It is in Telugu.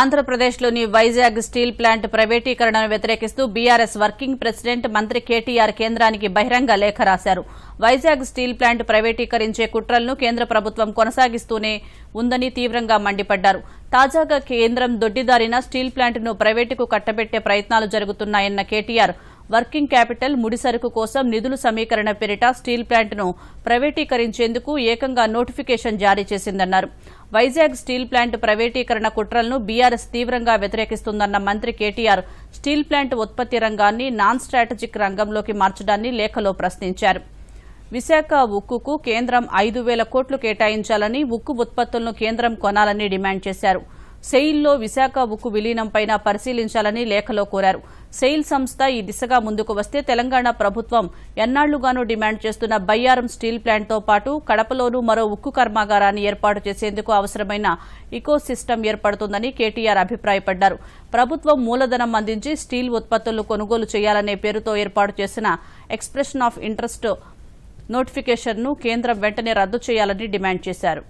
ఆంధ్రప్రదేశ్లోని వైజాగ్ స్టీల్ ప్లాంట్ ప్రైవేటీకరణను వ్యతిరేకిస్తూ బీఆర్ఎస్ వర్కింగ్ ప్రెసిడెంట్ మంత్రి కేటీఆర్ కేంద్రానికి బహిరంగ లేఖ రాశారు వైజాగ్ స్టీల్ ప్లాంట్ ప్రైవేటీకరించే కుట్రలను కేంద్ర ప్రభుత్వం కొనసాగిస్తూనే ఉందని తీవ్రంగా మండిపడ్డారు తాజాగా కేంద్రం దొడ్డిదారిన స్టీల్ ప్లాంట్ను ప్రైవేటుకు కట్టబెట్టే ప్రయత్నాలు జరుగుతున్నాయన్న కేటీఆర్ వర్కింగ్ క్యాపిటల్ ముడిసరుకు కోసం నిధులు సమీకరణ పేరిట స్టీల్ ప్లాంట్ను ప్రైవేటీకరించేందుకు ఏకంగా నోటిఫికేషన్ జారీ చేసిందన్నారు వైజాగ్ స్టీల్ ప్లాంట్ ప్రైవేటీకరణ కుట్రలను బీఆర్ఎస్ తీవ్రంగా వ్యతిరేకిస్తుందన్న మంత్రి కేటీఆర్ స్టీల్ ప్లాంట్ ఉత్పత్తి రంగాన్ని నాన్ స్ట్రాటజిక్ రంగంలోకి మార్చడాన్ని లేఖలో ప్రశ్నించారు విశాఖ ఉక్కుకు కేంద్రం ఐదు కోట్లు కేటాయించాలని ఉక్కు ఉత్పత్తులను కేంద్రం కొనాలని డిమాండ్ చేశారు సెయిల్లో విశాఖ ఉక్కు పైన పరిశీలించాలని లేఖలో కోరారు సెయిల్ సంస్థ ఈ దిశగా ముందుకు వస్తే తెలంగాణ ప్రభుత్వం ఎన్నాళ్లుగానూ డిమాండ్ చేస్తున్న బయ్యారం స్టీల్ ప్లాంట్తో పాటు కడపలోనూ మరో ఉక్కు కర్మాగారాన్ని ఏర్పాటు చేసేందుకు అవసరమైన ఇకోసిస్టమ్ ఏర్పడుతుందని కేటీఆర్ అభిప్రాయపడ్డారు ప్రభుత్వం మూలధనం అందించి స్టీల్ ఉత్పత్తులు కొనుగోలు చేయాలనే పేరుతో ఏర్పాటు చేసిన ఎక్స్ప్రెషన్ ఆఫ్ ఇంట్రెస్ట్ నోటిఫికేషన్ను కేంద్రం వెంటనే రద్దు చేయాలని డిమాండ్ చేశారు